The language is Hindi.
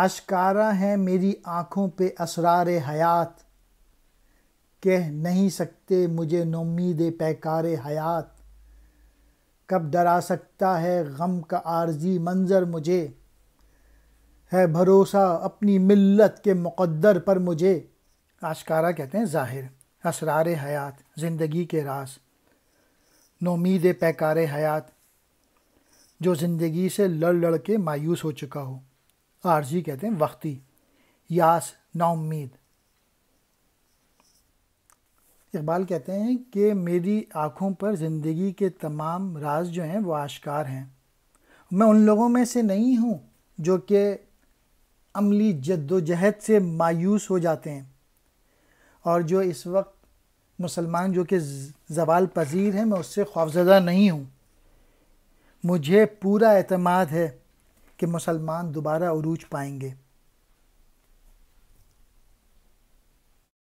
आशकारा है मेरी आँखों पे असरार हयात कह नहीं सकते मुझे नोमीद पैकार हयात कब डरा सकता है गम का आर्जी मंज़र मुझे है भरोसा अपनी मिल्लत के मुकद्दर पर मुझे आशकारा कहते हैं ज़ाहिर असरार हयात ज़िंदगी के रास नोमीद पैकार हयात जो ज़िंदगी से लड़ लड़ के मायूस हो चुका हो आरजी कहते हैं वक्ती यास नाउमीद इकबाल कहते हैं कि मेरी आँखों पर ज़िंदगी के तमाम राज जो हैं वो आश्कार हैं मैं उन लोगों में से नहीं हूँ जो कि अमली जद्दोजहद से मायूस हो जाते हैं और जो इस वक्त मुसलमान जो कि जवाल पजीर हैं मैं उससे खौफजदा नहीं हूँ मुझे पूरा अतमाद है कि मुसलमान दोबारा अरूज पाएंगे